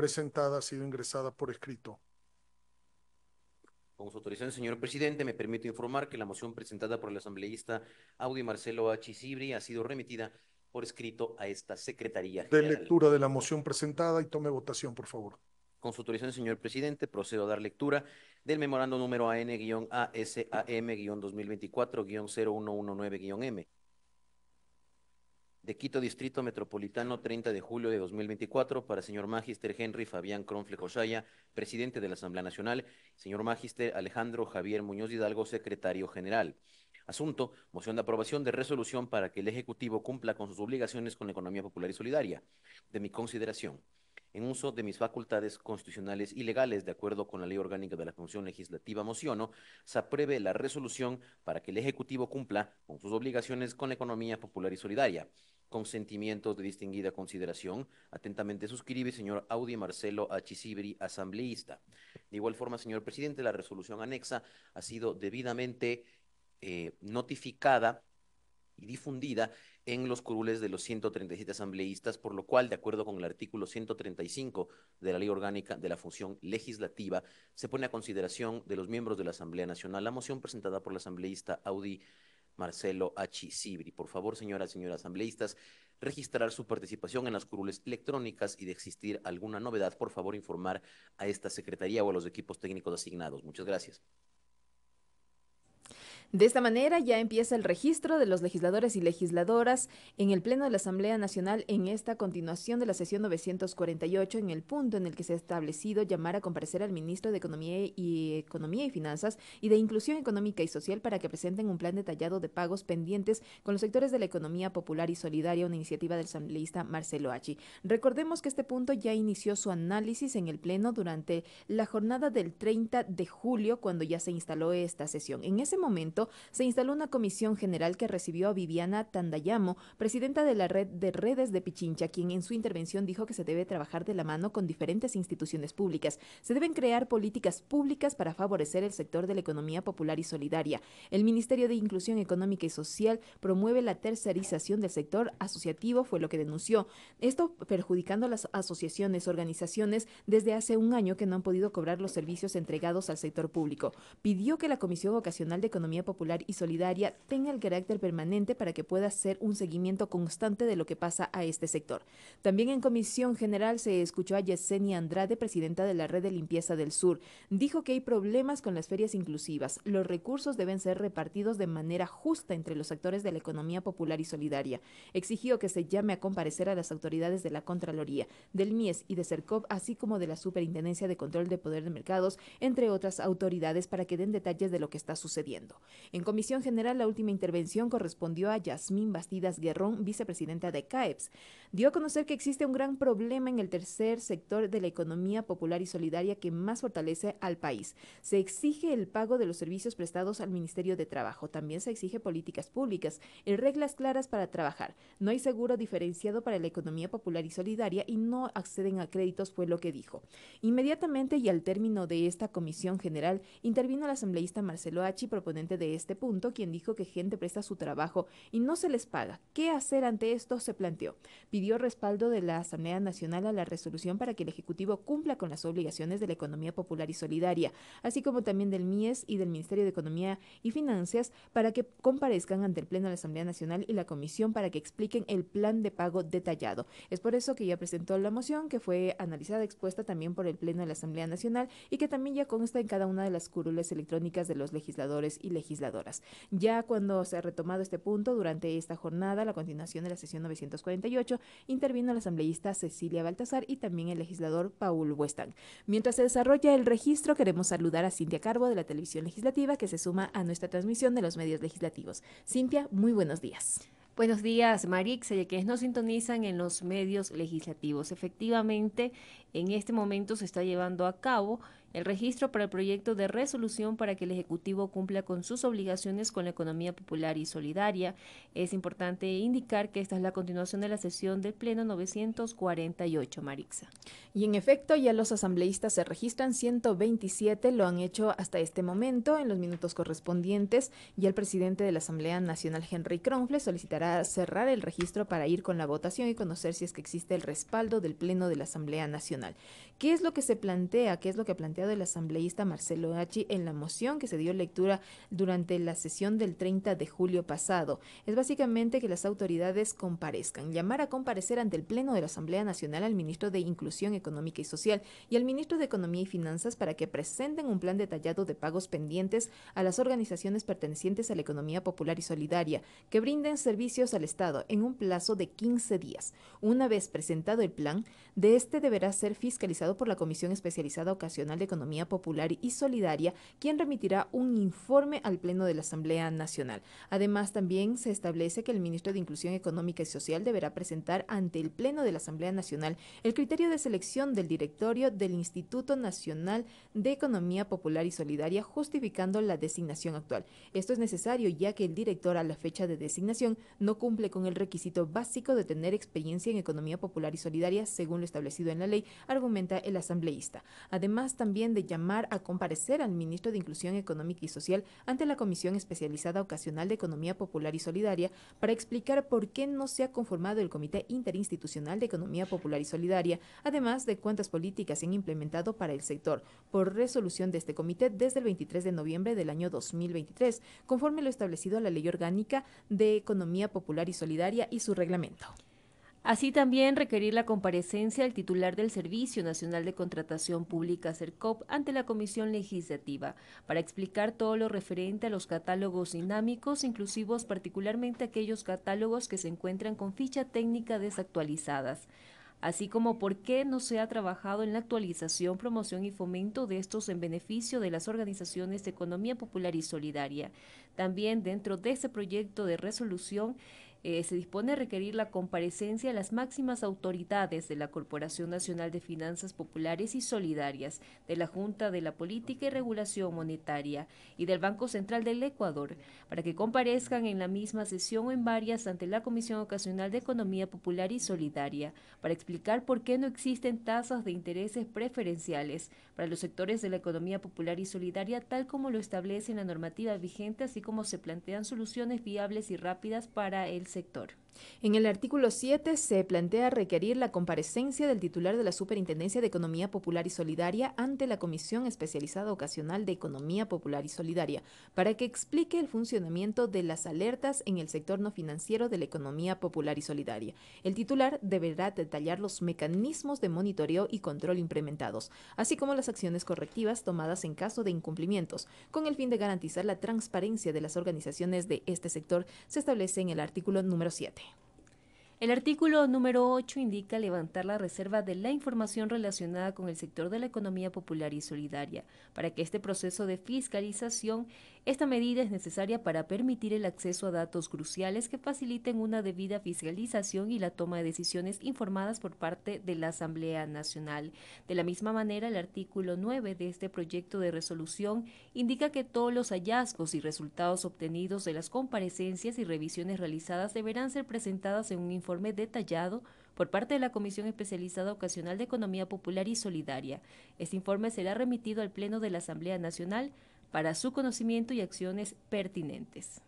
presentada ha sido ingresada por escrito. Con su autorización, señor presidente, me permito informar que la moción presentada por el asambleísta Audi Marcelo H. Cibri ha sido remitida por escrito a esta Secretaría De lectura de la moción presentada y tome votación, por favor. Con su autorización, señor presidente, procedo a dar lectura del memorando número AN-ASAM-2024-0119-M de Quito Distrito Metropolitano, 30 de julio de 2024, para señor Magister Henry Fabián Cronfle Cosaya, presidente de la Asamblea Nacional, señor Magister Alejandro Javier Muñoz Hidalgo, secretario general. Asunto, moción de aprobación de resolución para que el Ejecutivo cumpla con sus obligaciones con la economía popular y solidaria. De mi consideración, en uso de mis facultades constitucionales y legales, de acuerdo con la Ley Orgánica de la Función Legislativa, mociono, se apruebe la resolución para que el Ejecutivo cumpla con sus obligaciones con la economía popular y solidaria con de distinguida consideración. Atentamente suscribe, señor Audi Marcelo Achisibri, asambleísta. De igual forma, señor presidente, la resolución anexa ha sido debidamente eh, notificada y difundida en los curules de los 137 asambleístas, por lo cual, de acuerdo con el artículo 135 de la Ley Orgánica de la Función Legislativa, se pone a consideración de los miembros de la Asamblea Nacional la moción presentada por la asambleísta Audi Marcelo H. Sibri. Por favor, señoras y señores asambleístas, registrar su participación en las curules electrónicas y de existir alguna novedad, por favor informar a esta secretaría o a los equipos técnicos asignados. Muchas gracias. De esta manera ya empieza el registro de los legisladores y legisladoras en el Pleno de la Asamblea Nacional en esta continuación de la sesión 948 en el punto en el que se ha establecido llamar a comparecer al ministro de Economía y, Economía y Finanzas y de Inclusión Económica y Social para que presenten un plan detallado de pagos pendientes con los sectores de la economía popular y solidaria, una iniciativa del asambleísta Marcelo Hachi. Recordemos que este punto ya inició su análisis en el Pleno durante la jornada del 30 de julio cuando ya se instaló esta sesión. En ese momento se instaló una comisión general que recibió a Viviana Tandayamo, presidenta de la red de redes de Pichincha, quien en su intervención dijo que se debe trabajar de la mano con diferentes instituciones públicas. Se deben crear políticas públicas para favorecer el sector de la economía popular y solidaria. El Ministerio de Inclusión Económica y Social promueve la tercerización del sector asociativo, fue lo que denunció. Esto perjudicando a las asociaciones, organizaciones desde hace un año que no han podido cobrar los servicios entregados al sector público. Pidió que la Comisión Ocasional de Economía Popular, Popular y Solidaria tenga el carácter permanente para que pueda ser un seguimiento constante de lo que pasa a este sector. También en Comisión General se escuchó a Yesenia Andrade, presidenta de la Red de Limpieza del Sur. Dijo que hay problemas con las ferias inclusivas. Los recursos deben ser repartidos de manera justa entre los actores de la economía popular y solidaria. Exigió que se llame a comparecer a las autoridades de la Contraloría, del MIES y de CERCOP, así como de la Superintendencia de Control de Poder de Mercados, entre otras autoridades, para que den detalles de lo que está sucediendo. En Comisión General, la última intervención correspondió a Yasmín Bastidas Guerrón, vicepresidenta de CAEPS. Dio a conocer que existe un gran problema en el tercer sector de la economía popular y solidaria que más fortalece al país. Se exige el pago de los servicios prestados al Ministerio de Trabajo. También se exige políticas públicas y reglas claras para trabajar. No hay seguro diferenciado para la economía popular y solidaria y no acceden a créditos, fue lo que dijo. Inmediatamente y al término de esta comisión general, intervino el asambleísta Marcelo Hachi, proponente de este punto, quien dijo que gente presta su trabajo y no se les paga. ¿Qué hacer ante esto? se planteó. Pidió respaldo de la Asamblea Nacional a la resolución para que el Ejecutivo cumpla con las obligaciones de la economía popular y solidaria, así como también del MIES y del Ministerio de Economía y Finanzas para que comparezcan ante el Pleno de la Asamblea Nacional y la Comisión para que expliquen el plan de pago detallado. Es por eso que ya presentó la moción que fue analizada, expuesta también por el Pleno de la Asamblea Nacional y que también ya consta en cada una de las curules electrónicas de los legisladores y legisladores legisladoras. Ya cuando se ha retomado este punto, durante esta jornada, la continuación de la sesión 948, intervino la asambleísta Cecilia Baltasar y también el legislador Paul Westang. Mientras se desarrolla el registro, queremos saludar a Cintia Carbo de la Televisión Legislativa que se suma a nuestra transmisión de los medios legislativos. Cintia, muy buenos días. Buenos días, Marix, y que nos sintonizan en los medios legislativos. Efectivamente, en este momento se está llevando a cabo el registro para el proyecto de resolución para que el Ejecutivo cumpla con sus obligaciones con la economía popular y solidaria. Es importante indicar que esta es la continuación de la sesión del Pleno 948, Marixa. Y en efecto, ya los asambleístas se registran 127, lo han hecho hasta este momento en los minutos correspondientes. y el presidente de la Asamblea Nacional, Henry Kronfle, solicitará cerrar el registro para ir con la votación y conocer si es que existe el respaldo del Pleno de la Asamblea Nacional. ¿Qué es lo que se plantea? ¿Qué es lo que ha planteado el asambleísta Marcelo Hachi en la moción que se dio lectura durante la sesión del 30 de julio pasado? Es básicamente que las autoridades comparezcan, llamar a comparecer ante el Pleno de la Asamblea Nacional al ministro de Inclusión Económica y Social y al ministro de Economía y Finanzas para que presenten un plan detallado de pagos pendientes a las organizaciones pertenecientes a la economía popular y solidaria que brinden servicios al Estado en un plazo de 15 días. Una vez presentado el plan, de este deberá ser fiscalizado por la Comisión Especializada Ocasional de Economía Popular y Solidaria, quien remitirá un informe al Pleno de la Asamblea Nacional. Además, también se establece que el ministro de Inclusión Económica y Social deberá presentar ante el Pleno de la Asamblea Nacional el criterio de selección del directorio del Instituto Nacional de Economía Popular y Solidaria, justificando la designación actual. Esto es necesario ya que el director a la fecha de designación no cumple con el requisito básico de tener experiencia en economía popular y solidaria, según lo establecido en la ley, argumenta el asambleísta, además también de llamar a comparecer al ministro de Inclusión Económica y Social ante la Comisión Especializada Ocasional de Economía Popular y Solidaria para explicar por qué no se ha conformado el Comité Interinstitucional de Economía Popular y Solidaria, además de cuántas políticas se han implementado para el sector por resolución de este comité desde el 23 de noviembre del año 2023, conforme lo establecido a la Ley Orgánica de Economía Popular y Solidaria y su reglamento. Así también requerir la comparecencia del titular del Servicio Nacional de Contratación Pública CERCOP ante la Comisión Legislativa para explicar todo lo referente a los catálogos dinámicos, inclusivos particularmente aquellos catálogos que se encuentran con ficha técnica desactualizadas así como por qué no se ha trabajado en la actualización, promoción y fomento de estos en beneficio de las organizaciones de economía popular y solidaria. También dentro de ese proyecto de resolución eh, se dispone a requerir la comparecencia a las máximas autoridades de la Corporación Nacional de Finanzas Populares y Solidarias, de la Junta de la Política y Regulación Monetaria y del Banco Central del Ecuador, para que comparezcan en la misma sesión o en varias ante la Comisión Ocasional de Economía Popular y Solidaria, para explicar por qué no existen tasas de intereses preferenciales para los sectores de la economía popular y solidaria, tal como lo establece la normativa vigente, así como se plantean soluciones viables y rápidas para el sector. En el artículo 7 se plantea requerir la comparecencia del titular de la Superintendencia de Economía Popular y Solidaria ante la Comisión Especializada Ocasional de Economía Popular y Solidaria para que explique el funcionamiento de las alertas en el sector no financiero de la economía popular y solidaria. El titular deberá detallar los mecanismos de monitoreo y control implementados, así como las acciones correctivas tomadas en caso de incumplimientos, con el fin de garantizar la transparencia de las organizaciones de este sector, se establece en el artículo número 7. El artículo número 8 indica levantar la reserva de la información relacionada con el sector de la economía popular y solidaria para que este proceso de fiscalización esta medida es necesaria para permitir el acceso a datos cruciales que faciliten una debida fiscalización y la toma de decisiones informadas por parte de la Asamblea Nacional. De la misma manera, el artículo 9 de este proyecto de resolución indica que todos los hallazgos y resultados obtenidos de las comparecencias y revisiones realizadas deberán ser presentadas en un informe detallado por parte de la Comisión Especializada Ocasional de Economía Popular y Solidaria. Este informe será remitido al Pleno de la Asamblea Nacional para su conocimiento y acciones pertinentes.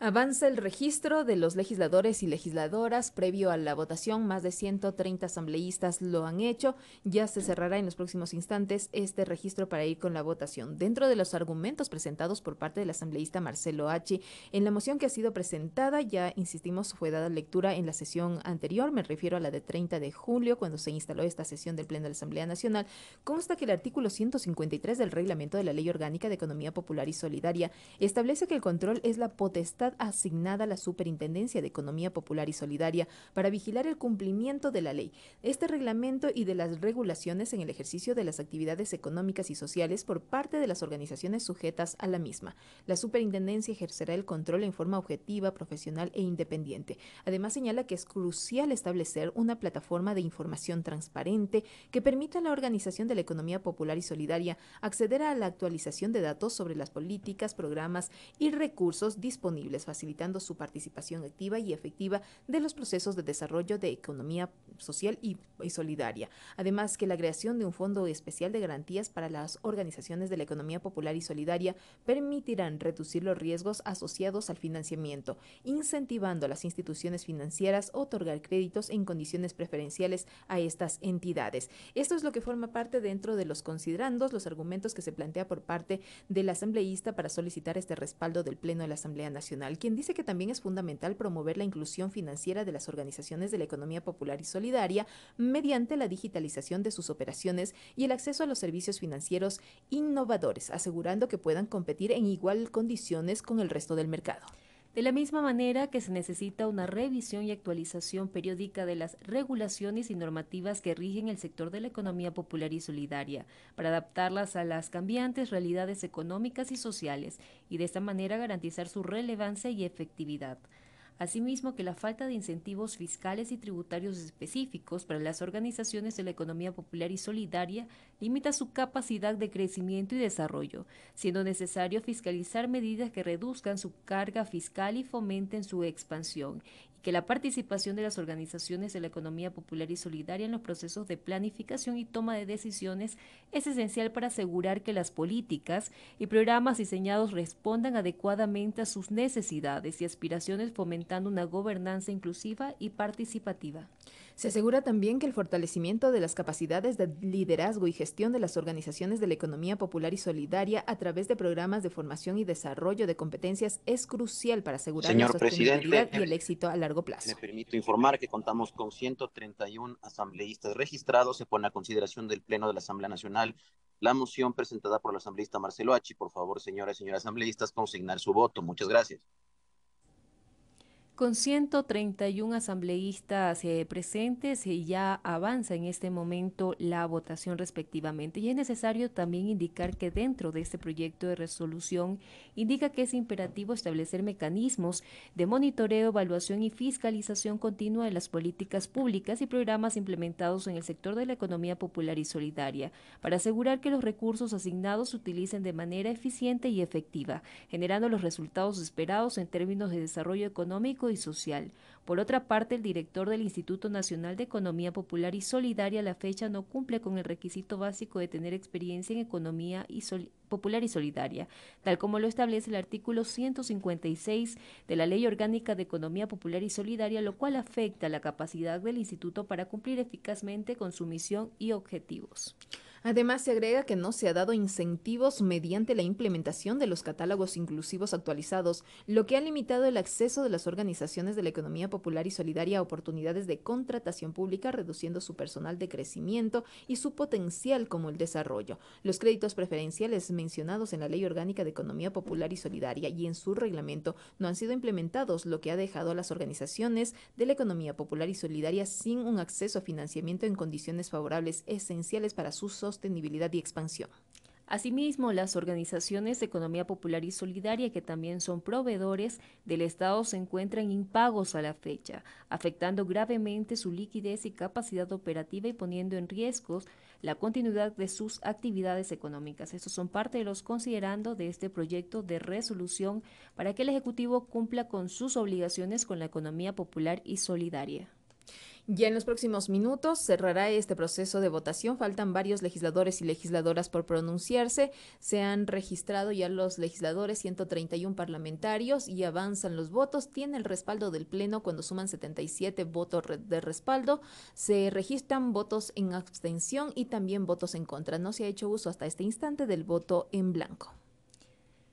Avanza el registro de los legisladores y legisladoras previo a la votación. Más de 130 asambleístas lo han hecho. Ya se cerrará en los próximos instantes este registro para ir con la votación. Dentro de los argumentos presentados por parte del asambleísta Marcelo H. en la moción que ha sido presentada, ya insistimos, fue dada lectura en la sesión anterior, me refiero a la de 30 de julio, cuando se instaló esta sesión del Pleno de la Asamblea Nacional, consta que el artículo 153 del reglamento de la Ley Orgánica de Economía popular y solidaria, establece que el control es la potestad asignada a la Superintendencia de Economía Popular y Solidaria para vigilar el cumplimiento de la ley, este reglamento y de las regulaciones en el ejercicio de las actividades económicas y sociales por parte de las organizaciones sujetas a la misma. La Superintendencia ejercerá el control en forma objetiva, profesional e independiente. Además, señala que es crucial establecer una plataforma de información transparente que permita a la organización de la economía popular y solidaria acceder a la actualización de datos sobre las políticas, programas y recursos disponibles, facilitando su participación activa y efectiva de los procesos de desarrollo de economía social y, solidaria. Además que la creación de un fondo especial de garantías para las organizaciones de la economía popular y solidaria permitirán reducir los riesgos asociados al financiamiento, incentivando a las instituciones financieras a otorgar créditos en condiciones preferenciales a estas entidades. Esto es lo que forma parte dentro de los considerandos, los argumentos que se plantea por parte de la asambleísta para solicitar este respaldo del Pleno de la Asamblea Nacional, quien dice que también es fundamental promover la inclusión financiera de las organizaciones de la economía popular y solidaria mediante la digitalización de sus operaciones y el acceso a los servicios financieros innovadores, asegurando que puedan competir en igual condiciones con el resto del mercado. De la misma manera que se necesita una revisión y actualización periódica de las regulaciones y normativas que rigen el sector de la economía popular y solidaria, para adaptarlas a las cambiantes realidades económicas y sociales, y de esta manera garantizar su relevancia y efectividad. Asimismo, que la falta de incentivos fiscales y tributarios específicos para las organizaciones de la economía popular y solidaria limita su capacidad de crecimiento y desarrollo, siendo necesario fiscalizar medidas que reduzcan su carga fiscal y fomenten su expansión, que la participación de las organizaciones de la economía popular y solidaria en los procesos de planificación y toma de decisiones es esencial para asegurar que las políticas y programas diseñados respondan adecuadamente a sus necesidades y aspiraciones fomentando una gobernanza inclusiva y participativa. Se asegura también que el fortalecimiento de las capacidades de liderazgo y gestión de las organizaciones de la economía popular y solidaria a través de programas de formación y desarrollo de competencias es crucial para asegurar Señor la sostenibilidad y el éxito a largo plazo. Me permito informar que contamos con 131 asambleístas registrados. Se pone a consideración del Pleno de la Asamblea Nacional la moción presentada por la asambleísta Marcelo Hachi. Por favor, señoras y señores asambleístas, consignar su voto. Muchas gracias con 131 asambleístas eh, presentes eh, ya avanza en este momento la votación respectivamente. Y es necesario también indicar que dentro de este proyecto de resolución indica que es imperativo establecer mecanismos de monitoreo, evaluación y fiscalización continua de las políticas públicas y programas implementados en el sector de la economía popular y solidaria para asegurar que los recursos asignados se utilicen de manera eficiente y efectiva, generando los resultados esperados en términos de desarrollo económico y social. Por otra parte, el director del Instituto Nacional de Economía Popular y Solidaria a la fecha no cumple con el requisito básico de tener experiencia en economía popular y solidaria, tal como lo establece el artículo 156 de la Ley Orgánica de Economía Popular y Solidaria, lo cual afecta la capacidad del instituto para cumplir eficazmente con su misión y objetivos. Además, se agrega que no se ha dado incentivos mediante la implementación de los catálogos inclusivos actualizados, lo que ha limitado el acceso de las organizaciones de la economía popular y solidaria a oportunidades de contratación pública, reduciendo su personal de crecimiento y su potencial como el desarrollo. Los créditos preferenciales mencionados en la Ley Orgánica de Economía Popular y Solidaria y en su reglamento no han sido implementados, lo que ha dejado a las organizaciones de la economía popular y solidaria sin un acceso a financiamiento en condiciones favorables esenciales para su sostenibilidad y expansión. Asimismo, las organizaciones de economía popular y solidaria, que también son proveedores del Estado, se encuentran impagos a la fecha, afectando gravemente su liquidez y capacidad operativa y poniendo en riesgo la continuidad de sus actividades económicas. Estos son parte de los considerando de este proyecto de resolución para que el Ejecutivo cumpla con sus obligaciones con la economía popular y solidaria. Ya en los próximos minutos cerrará este proceso de votación. Faltan varios legisladores y legisladoras por pronunciarse. Se han registrado ya los legisladores, 131 parlamentarios y avanzan los votos. Tiene el respaldo del Pleno cuando suman 77 votos de respaldo. Se registran votos en abstención y también votos en contra. No se ha hecho uso hasta este instante del voto en blanco.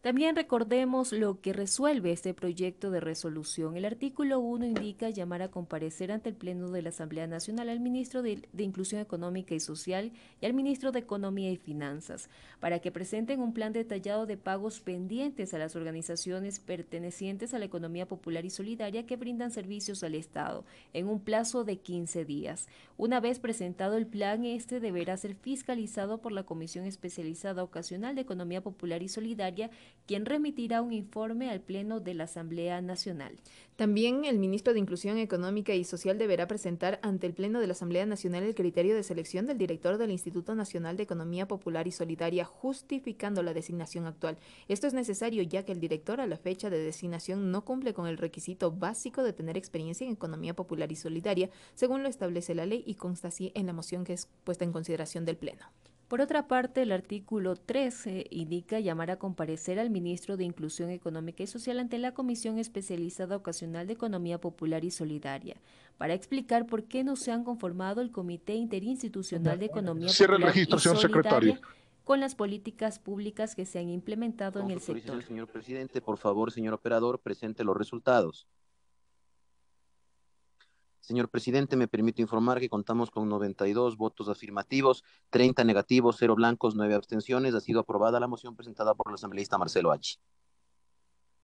También recordemos lo que resuelve este proyecto de resolución. El artículo 1 indica llamar a comparecer ante el Pleno de la Asamblea Nacional al ministro de, Inclusión Económica y Social y al ministro de Economía y Finanzas para que presenten un plan detallado de pagos pendientes a las organizaciones pertenecientes a la economía popular y solidaria que brindan servicios al Estado en un plazo de 15 días. Una vez presentado el plan, este deberá ser fiscalizado por la Comisión Especializada Ocasional de Economía Popular y Solidaria quien remitirá un informe al Pleno de la Asamblea Nacional. También el ministro de Inclusión Económica y Social deberá presentar ante el Pleno de la Asamblea Nacional el criterio de selección del director del Instituto Nacional de Economía Popular y Solidaria, justificando la designación actual. Esto es necesario ya que el director a la fecha de designación no cumple con el requisito básico de tener experiencia en economía popular y solidaria, según lo establece la ley y consta así en la moción que es puesta en consideración del Pleno. Por otra parte, el artículo 13 indica llamar a comparecer al ministro de Inclusión Económica y Social ante la Comisión Especializada Ocasional de Economía Popular y Solidaria para explicar por qué no se han conformado el Comité Interinstitucional de Economía y Solidaria con las políticas públicas que se han implementado en el sector. Señor presidente, por favor, señor operador, presente los resultados. Señor presidente, me permito informar que contamos con 92 votos afirmativos, 30 negativos, 0 blancos, 9 abstenciones. Ha sido aprobada la moción presentada por el asambleísta Marcelo H.